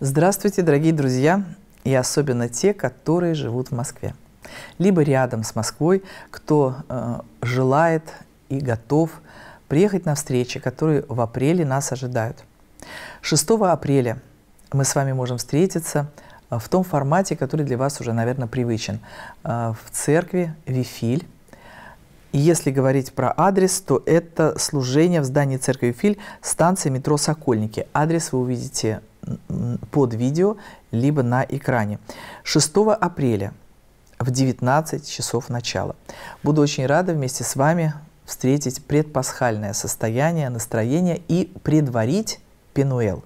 Здравствуйте, дорогие друзья, и особенно те, которые живут в Москве, либо рядом с Москвой, кто э, желает и готов приехать на встречи, которые в апреле нас ожидают. 6 апреля мы с вами можем встретиться э, в том формате, который для вас уже, наверное, привычен. Э, в церкви Вифиль. И если говорить про адрес, то это служение в здании церкви Вифиль, станция метро Сокольники. Адрес вы увидите под видео, либо на экране. 6 апреля в 19 часов начала. Буду очень рада вместе с вами встретить предпасхальное состояние, настроение и предварить Пенуэл,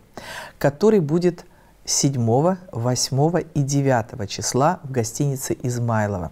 который будет 7, 8 и 9 числа в гостинице «Измайлова».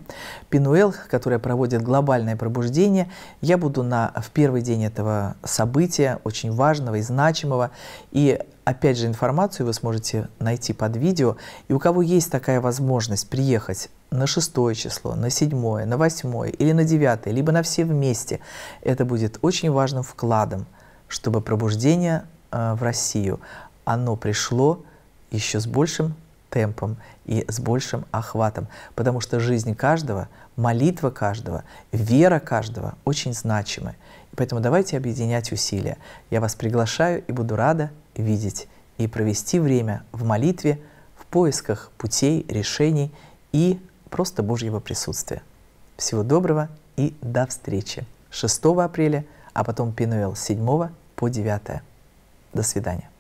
Пинуэл, которая проводит глобальное пробуждение, я буду на, в первый день этого события, очень важного и значимого. И опять же, информацию вы сможете найти под видео. И у кого есть такая возможность приехать на 6 число, на 7, на 8 или на 9, либо на все вместе, это будет очень важным вкладом, чтобы пробуждение э, в Россию, оно пришло – еще с большим темпом и с большим охватом, потому что жизнь каждого, молитва каждого, вера каждого очень значимы. Поэтому давайте объединять усилия. Я вас приглашаю и буду рада видеть и провести время в молитве, в поисках путей, решений и просто Божьего присутствия. Всего доброго и до встречи 6 апреля, а потом Пинуэл 7 по 9. До свидания.